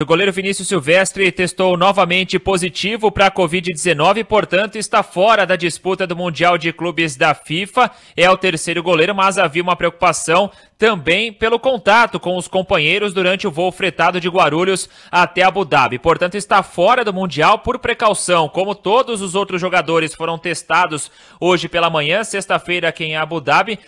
O goleiro Vinícius Silvestre testou novamente positivo para a Covid-19 e, portanto, está fora da disputa do Mundial de Clubes da FIFA. É o terceiro goleiro, mas havia uma preocupação também pelo contato com os companheiros durante o voo fretado de Guarulhos até Abu Dhabi. Portanto, está fora do Mundial por precaução. Como todos os outros jogadores foram testados hoje pela manhã, sexta-feira aqui em Abu Dhabi,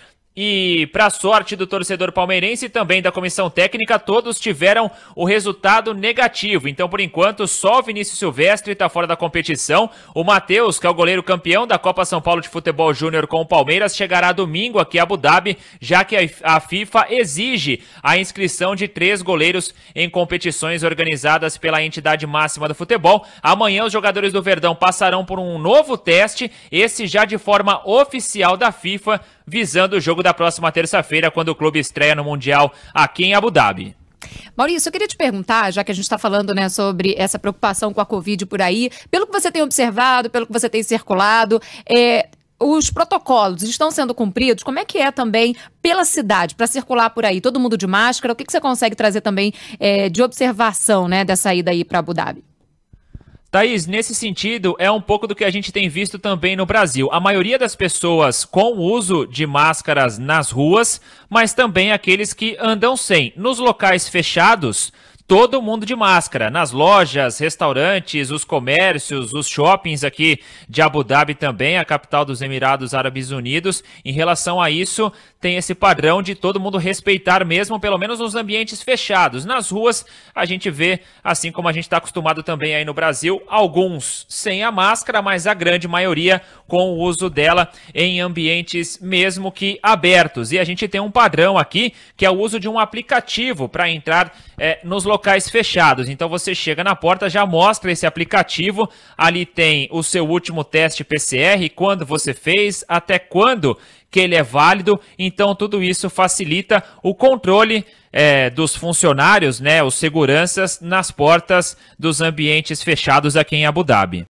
e, para sorte do torcedor palmeirense e também da comissão técnica, todos tiveram o resultado negativo. Então, por enquanto, só o Vinícius Silvestre está fora da competição. O Matheus, que é o goleiro campeão da Copa São Paulo de Futebol Júnior com o Palmeiras, chegará domingo aqui a Abu Dhabi, já que a FIFA exige a inscrição de três goleiros em competições organizadas pela entidade máxima do futebol. Amanhã, os jogadores do Verdão passarão por um novo teste, esse já de forma oficial da FIFA, visando o jogo da da próxima terça-feira, quando o clube estreia no Mundial aqui em Abu Dhabi. Maurício, eu queria te perguntar, já que a gente está falando né, sobre essa preocupação com a Covid por aí, pelo que você tem observado, pelo que você tem circulado, é, os protocolos estão sendo cumpridos? Como é que é também pela cidade, para circular por aí? Todo mundo de máscara? O que, que você consegue trazer também é, de observação né, dessa ida aí para Abu Dhabi? Thaís, nesse sentido, é um pouco do que a gente tem visto também no Brasil. A maioria das pessoas com uso de máscaras nas ruas, mas também aqueles que andam sem. Nos locais fechados, todo mundo de máscara, nas lojas, restaurantes, os comércios, os shoppings aqui de Abu Dhabi também, a capital dos Emirados Árabes Unidos. Em relação a isso, tem esse padrão de todo mundo respeitar mesmo, pelo menos nos ambientes fechados. Nas ruas, a gente vê, assim como a gente está acostumado também aí no Brasil, alguns sem a máscara, mas a grande maioria com o uso dela em ambientes mesmo que abertos. E a gente tem um padrão aqui, que é o uso de um aplicativo para entrar é, nos locais locais fechados. Então você chega na porta, já mostra esse aplicativo, ali tem o seu último teste PCR, quando você fez, até quando que ele é válido. Então tudo isso facilita o controle é, dos funcionários, né, os seguranças nas portas dos ambientes fechados aqui em Abu Dhabi.